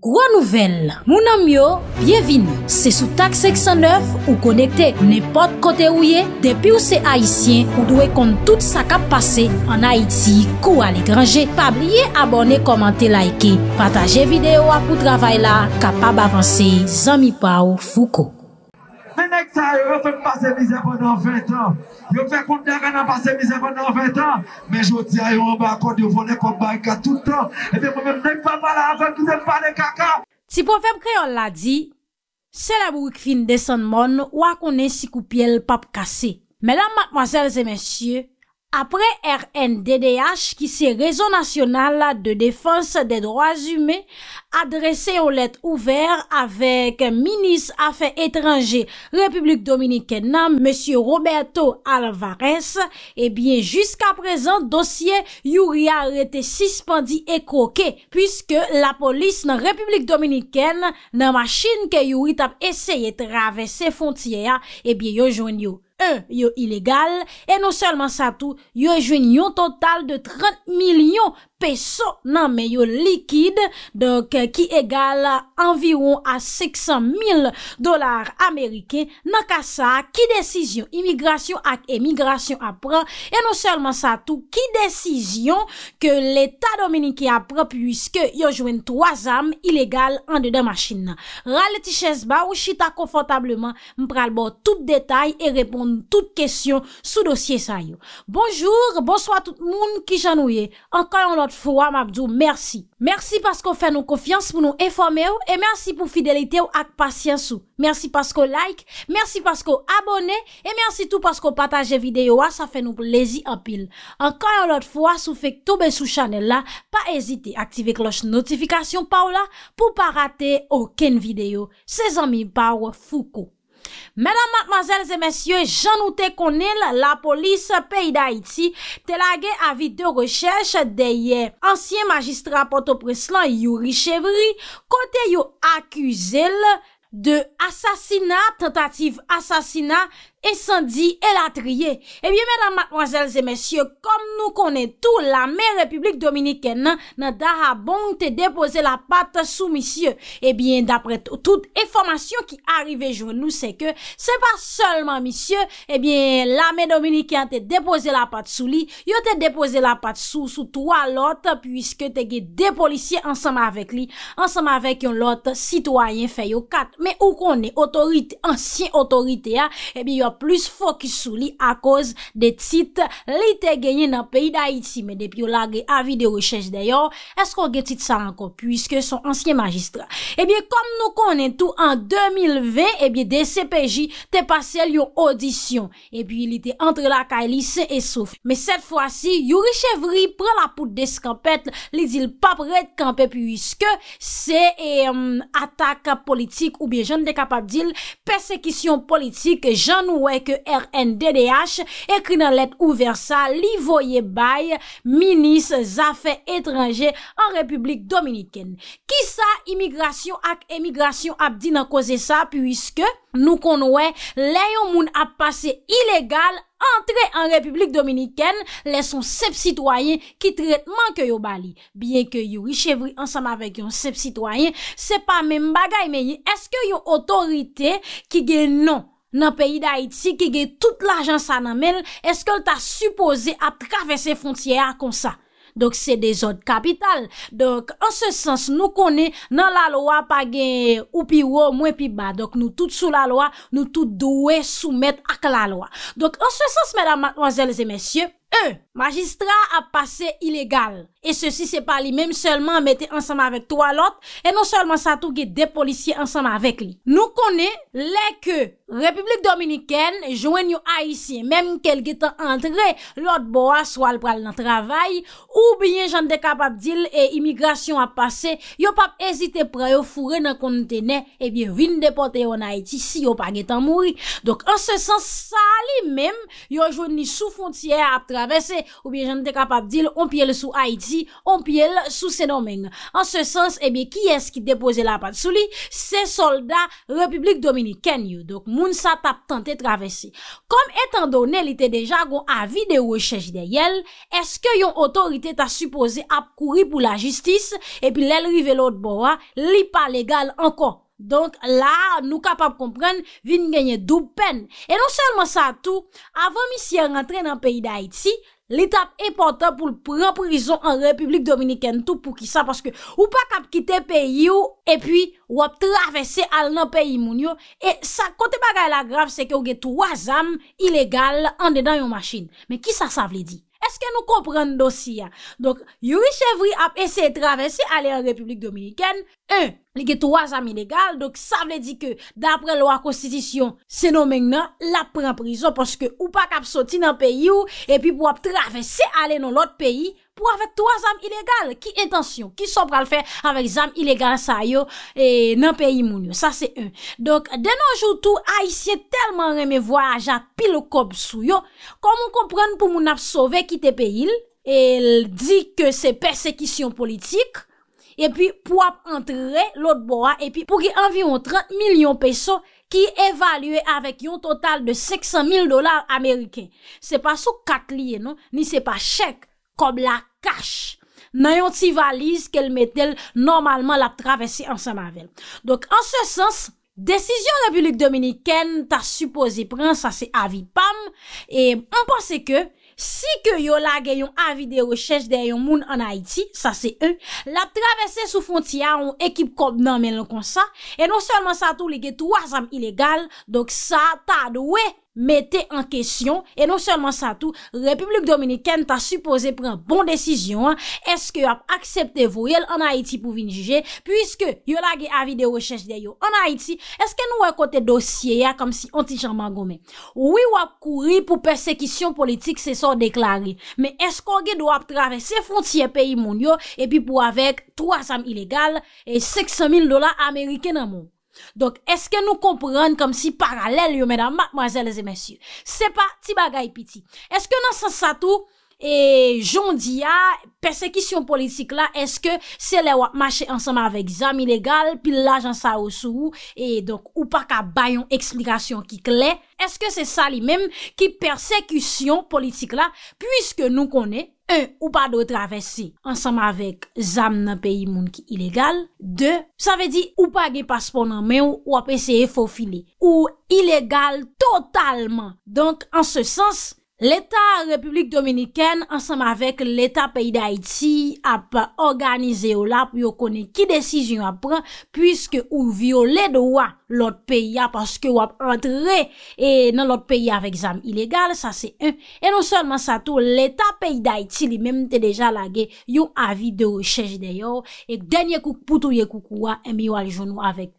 Gwa nouvel, mounan myo, byevini. Se sou tak 609 ou konekte nepot kote ouye, depi ou se Haitien ou dwe kont tout sa kap pase an Haiti kou alekranje. Pabliye abone, komante, laike, pataje videyo apou travay la, kapab avanse, zami pa ou fuko. Men ek sa yo yo fèm pase mizèpon nan 20 an. Yo fèm koum dek anan pase mizèpon nan 20 an. Men joti a yo ouba akot yo fòne koum bayka tout an. Epe mou mèm nek fèm ala a fèm ki zèm pa de kaka. Ti pou fèm kre yon la di, se la bouk fin desan moun wakounen si koupye l pap kase. Mèlan matmwazèl zè mèsyè, apre RNDDH ki se rezon nasyonal de defanse de droazume adrese ou let ouver avek minis afe etranje Republik Dominiken nan M. Roberto Alvarez, e eh bie jiska prezan dosye yu ri a rete sispandi e kroke pwiske la polis nan Republik Dominiken nan machin ke yu rit ap eseye travese fontiya e eh bie yo jwen yu. Un, e, yo ilegal, e nou selman sa tou, yo e jwen yon total de 30 milyon pou yon total de 30 milyon peso nan meyo likid doke euh, ki egal anviron a 600.000 dolar Amerike nan ka sa ki desisyon imigrasyon ak emigrasyon apren e non selman sa tou ki desisyon ke l'Etat Dominiki apren pwiske yo jwen 3 am ilegal an de de machin nan ral eti ches ba ou chita konfotableman mpral bo tout detay e repon tout kesyon sou dosye sa yo. Bonjour, bonsoit tout moun ki jan ouye. An kayon la anot fwa mabdou, mersi. Mersi paskou fè nou konfians pou nou eforme ou, e mersi pou fidelite ou ak pasyans ou. Mersi paskou like, mersi paskou abone, e mersi tout paskou pataje videyo ou asa fè nou plezi apil. Ankan anot fwa sou fèk toube sou chanel la, pa ezite aktive kloche notifikasyon pa ou la, pou pa rate oken videyo. Sezan mi ba ou fuko. Madame, mademoiselles et messieurs, j'annoute qu'on elle, la police pays d'Haïti, tel a gay avit de recherche d'ailleurs. Ancien magistrat Port-au-Preslan, Yuri Chevry, kote yo akuselle de assassinat, tentative assassinat, E san di, el a triye. Ebyen, eh mèdame, mademoiselles et messieurs, kom nou konen tou, la mèd republik dominikè nan, nan da ha bon te depose la pat sou, messieurs. Ebyen, eh dapre tout, tout, eformasyon ki arrive jounou, se ke, se pa solman, messieurs, ebyen, eh la mèd dominikè nan te depose la pat sou li, yo te depose la pat sou sou to alot, pwiske te ge de polisye ansama avèk li, ansama avèk yon lot, sitwayen feyo kat. Mè ou konen, otorite, ansyen otorite ya, ebyen, yo plus fokus sou li a koz de tit li te genye nan peyi da iti. Men depi yo la ge avi de rechèche deyo, esko gen tit sa anko, pwiske son ansyen magistra. Ebyen, eh kom nou konen tou an 2020, ebyen, de eh CPJ te pase li yon audisyon. Ebyen, li te entre la ka elise e souf. Men set fwa si, yori chevri pre la pout de skampet, li dil pa pre de kampe, pwiske se ataka politik ou biye jen de kapap dil persekisyon politik jan ou Ouè ke RNDDH ekri nan let ouver sa li voye baye minis zafè etranje an Republik Dominikèn. Kisa imigrasyon ak emigrasyon ap di nan koze sa pwiske nou kon ouè leyon moun ap pase ilegal antre an Republik Dominikèn leson sep sitwayen ki tret manke yo Bali. Biye ke yon richevri ansam avèk yon sep sitwayen sepa men bagay menye eske yon otorite ki gen non. nan peyi d'Haïti ki ge tout l'agen sa nan men, eske l ta suppose a travesse frontiya kon sa. Dok se de zot kapital. Dok an se sens nou kone nan la loa pa gen ou pi ou ou mwen pi ba. Dok nou tout sou la loa, nou tout doue soumet ak la loa. Dok an se sens, mèdam, mwazèlzè, mèsyè, e, magistrat a pase ilegal. E se si se pali mèm selman mette ansama vek to alot E non selman sa tou ge depolisiye ansama vek li Nou kone leke Republik Dominikèn Jwen yo Aisyen mèm kel ge tan antre Lot bo a swal pral nan travay Ou bie jan dekap ap dil e imigrasyon ap pase Yo pap ezite pre yo fure nan kontene E eh bie vin depote yo nan Aiti si yo pa ge tan mouri Dok an se san sa li mèm Yo jwen ni sou fontye ap travese Ou bie jan dekap ap dil on pye le sou Aiti Ompi el sou senomen An se sens ebi eh ki es ki depoze la pat sou li Se solda Republik Dominik Ken yo Moun sa tap tante travesi Kom etan donel ite deja Gon avi de rechèj de yel Eske yon otorite ta suppoze ap kouri pou la jistis Epi lèl rive lout bowa Li pa legal anko Donk la nou kapap kompren Vin genye doupen E non selman sa tou Avan mi si rentren an peyi da iti L'etap important pou l'prenprizon an Republik Dominikèn, tout pou ki sa, paske ou pa kap kite peyi ou, e pi wap travese al nan peyi moun yo, e sa kote bagay la graf se ke ou getou wazam, ilegal, an dedan yon masjin. Men ki sa sa vle di? Eske nou komprende dosi ya? Donk, Yuri Chevri ap ese travesse ale an Republik Dominiken. Un, like 3 amilegal. Donk, sa vle di ke, dapre lo a konstitisyon, senon menk nan, la pren prizon. Poske ou pa kap soti nan peyi ou, epi pou ap travesse ale nan lot peyi. pou avèk 3 zanm ilegal. Ki intansyon? Ki som pral fè avèk zanm ilegal sa yo nan peyi moun yo? Sa se yon. Donk, denonjoutou, a isye telman reme voyajat pil kopsou yo, kon moun kompren pou moun ap sove kite peyi l, el di ke se persekisyon politik, epi pou ap antre lot bo a, epi pou ki anvion 30 milyon peso ki evalue avèk yon total de 500 mil dolar ameriken. Se pa sou kat liye, non? Ni se pa chèk, kob la kache nan yon ti valise kel metel normalman la travesse an sa mavel. Dok an se sens, desisyon Republik Dominiken ta supose pran, sa se avi pam, e mponse ke si ke yon la gen yon avi de rechèche de yon moun an Haiti, sa se e, la travesse sou fontiya ou ekip kob nan men lò kon sa, e non solman sa tou liget wazam ilegal, dok sa ta dowe Mette en kesyon, e nou seman sa tou, Republik Dominikèn ta supose pren bon desisyon, eske yo ap aksepte vo yel an Haiti pou vin juje, pwiske yo la ge avi de reches de yo an Haiti, eske nou wakote dosye ya kom si anti-chaman gome. Ouwi wap kouri pou persekisyon politik se sor deklari, me esko ge do ap travesse fonciye peyi moun yo, e pi pou avek 3 am ilegal, e 600 000 dola Amerike nan moun. Donk, eske nou kompran kom si paralel yon mèdan, madmoazèlèzè mèsyèl, se pa ti bagay piti, eske nan san sa tou, jondi ya persekisyon politik la, eske se le wak mache ansama avèk zanmilegal, pi la jan sa ou sou, ou pa ka bayon eksplikasyon ki kle, eske se sa li mèm ki persekisyon politik la, pwiske nou konè, 1. Ou pa do travesse ansama vek zam nan peyi moun ki ilegal. 2. Sa ve di ou pa ge paspon nan men ou apen se e fofile. Ou ilegal totalman. Donk an se sens... L'Etat Republik Dominikèn ansam avek l'Etat peyi d'Haïti ap organize yo la pou yo kone ki desisyon ap pran pwiske ou viole dewa l'ot peyi ap aske wap entre e nan l'ot peyi avek zam ilegal, sa se un. E non solman sa tou, l'Etat peyi d'Haïti li mem te deja lage yo avi de rechèj de yo ek denye kouk poutouye kouk wap emi wale jounou avek.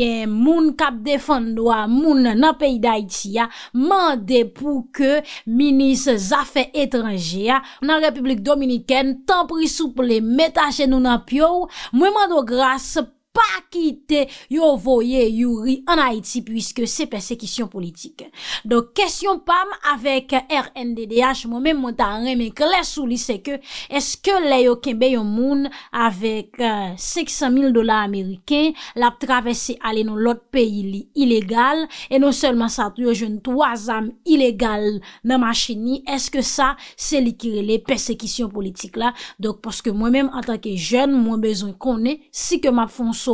Eh moun kap defando a moun nan peyi da iti ya, mande pou ke minis zafè etranje ya, nan Republik Dominikèn, tan pri souple metache nou nan pyo, mwen mando grase pou ki moun kap defando a moun nan peyi da iti ya, mande pou ki moun kap defando a moun nan peyi da iti ya, ki te yo voye yuri an Haiti pwiske se persekisyon politik. Donk, kesyon pam avek RNDDH mwen men mwen ta reme kles ou li seke eske le yo kembe yon moun avek 500.000 dola Ameriken la travesse ale nou lot peyi li ilegal, e non selman sa tu yo jen to azam ilegal nan ma chini, eske sa se li kire le persekisyon politik la donk, poske mwen men an tanke jen mwen bezon kone, si ke map fonso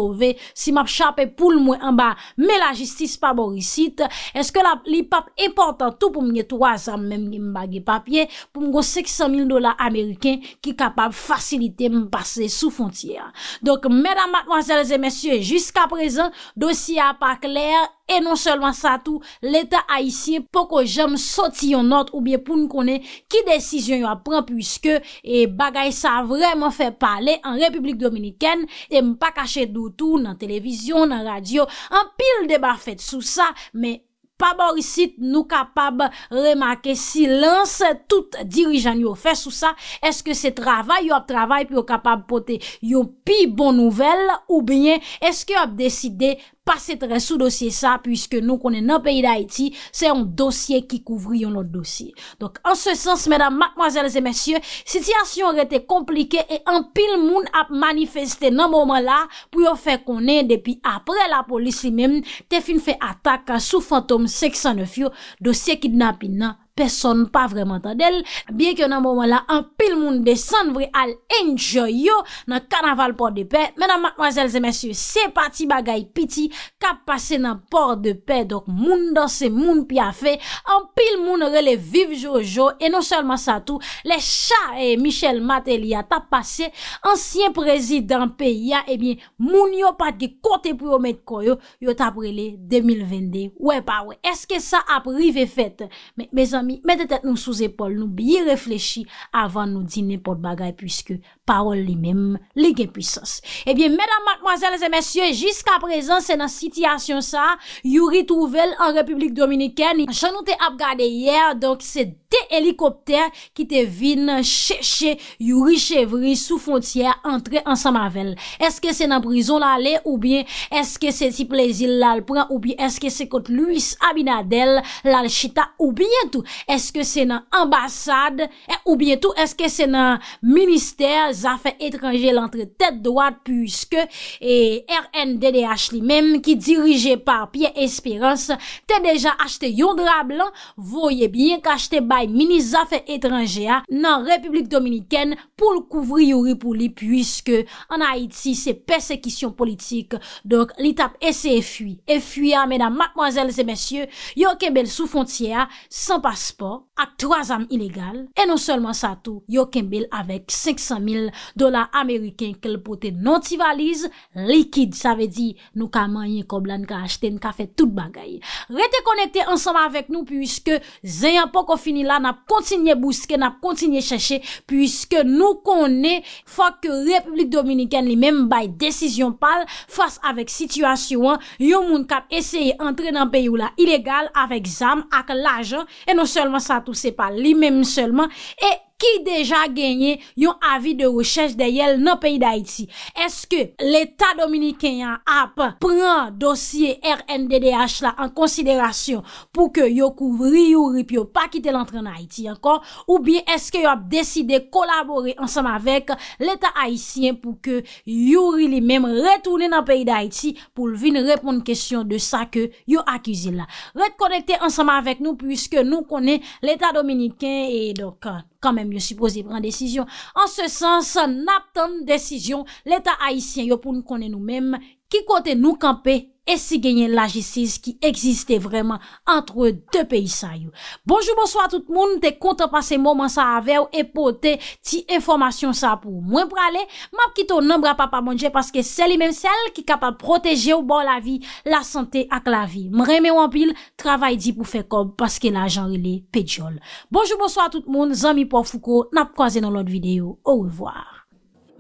S'il m'apchappe pou l'mwen anba, me la jistis pa morisite, bon eske la li pap important tout pou m'y etouazan men m'bagye papye pou m'gosek 100 000 dola Ameriken ki kapab fasilite m'pase sou fontiyan. Dok, mèdame, mademoiselles et messieurs, jusqu'à présent, dossier apak lèr. E non selwa sa tou, l'Etat a isye poko jem soti yon not oubyen pou nou konen ki desisyon yo ap pran pwiske e bagay sa vreman fe pale an Republik Dominikene e mpa kache dotou nan televizyon, nan radio, an pil deba fet sou sa me pa borisit nou kapab remake silans tout dirijan yo fe sou sa eske se travay yo ap travay pou yo kapab pote yo pi bon nouvel oubyen eske yo ap deside Pase tre sou dosye sa, pwiske nou konen nan peyi da Haiti, se yon dosye ki kouvri yon not dosye. Donk, an se sens, mèdam, madmoazèlese, mèsyè, sityasyon rete komplike, e an pil moun ap manifeste nan mouman la, pou yon fe konen depi apre la polisi mèm, te fin fe atak ka sou fantom seksan ne fyo dosye ki dna pin nan. pe son pa vreman tan del. Biye ki yo nan mouman la, an pil moun desan vre al enjou yo nan kanaval Porte de Paix. Menan, mademoiselles et messieurs, se pati bagay piti ka pase nan Porte de Paix. Donc, moun dan se moun pi a fe, an pil moun rele vive jojo e non selman sa tou, le cha Michel Mattel ya tap pase ansyen prezident pe ya e eh bie moun yo pati kote pou yo met koyo, yo tap rele 2022. We pa we. Eske sa aprive fete? Me zan Mette tet nou sous epol Nou biye reflechi Avan nou di nepot bagay Piske parol li mem Lige pwisos Ebyen eh medan matmoazel Ese mesye Jiska prezant Se nan sityasyon sa Youri trouvel An republik dominiken Jan nou te apgade yer Donk se te helikopter Ki te vin Cheche Youri chevri Sou fontyer Entre ansamavel Eske se nan prizon la le Ou bien Eske se ti plezil la le pran Ou bien Eske se kote luis Abinadel La le chita Ou bien tout eske se nan ambasade eh, ou bietou eske se nan minister zafè etranjè lantre tèt doat pwiske e RNDDH li men ki dirije par Pierre Espérance te deja achete yon drab lan voye bien kache te bay mini zafè etranjè nan Republik Dominikèn pou l kouvri yon ripou li pwiske an Haiti se persekisyon politik donk li tap ese e fuy e fuy a menam, madmoazel se mesye yo kebel sou fontyè a, san pas sport ak troazan ilegal e non selman sa tou, yo kembel avek 500.000 dolar ameriken kel pote non tivaliz likid, sa ve di nou ka manye kon blan, ka achten, ka fet tout bagay rete konekte ansama avek nou pwiske zeyan poko fini la nap kontinye bouske, nap kontinye chache pwiske nou kone fwa ke Republik Dominiken li menm baye desisyon pal fwa se avek situasyon, yo moun kap eseye antre nan peyo la ilegal avek zam ak lajan, e non seulement ça tout, c'est pas lui-même seulement. Et Ki deja genye yon avi de rechèche de yel nan peyi d'Haïti? Eske l'Etat Dominikien ap pran dosye RNDDH la an konsiderasyon pou ke yon kouvri yon rip yon pa kite l'entren d'Haïti ankon? Ou bien eske yon ap deside kolabori ansanm avèk l'Etat Haïtien pou ke yon rip li mèm retounen nan peyi d'Haïti pou vin repon kèsyon de sa ke yon akizi la? Ret konekte ansanm avèk nou pwiske nou konen l'Etat Dominikien edo kante. Kan menm yo suposibran desisyon. An se sens, nap ton desisyon. L'eta haisyen yo pou nou konen nou menm. Ki kote nou kampe? E si genyen la jesis ki eksiste vreman Antre de pe isayou Bonjou bonso a tout moun Te konta pase mouman sa avew E pote ti informasyon sa pou mwen prale M apkito nan bra pa pa mounje Paske seli men sel Ki kapab proteje ou bon la vi La sante ak la vi M reme wampil Travay di pou fe kob Paske la janri le pedjol Bonjou bonso a tout moun Zanmi po fouko Nap kwaze nan lot videyo Ou wivwa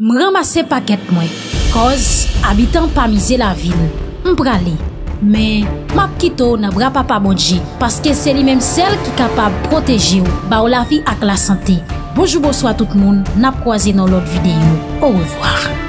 M ramase paket mwen Koz abitan pa mize la vil mbra li. Me, map kito na bra papamonji, paske se li menm sel ki kapab proteji ou, ba ou la fi ak la sante. Bojoubo swa tout moun, nap kwa zi nan lot videyo. Ou revoar.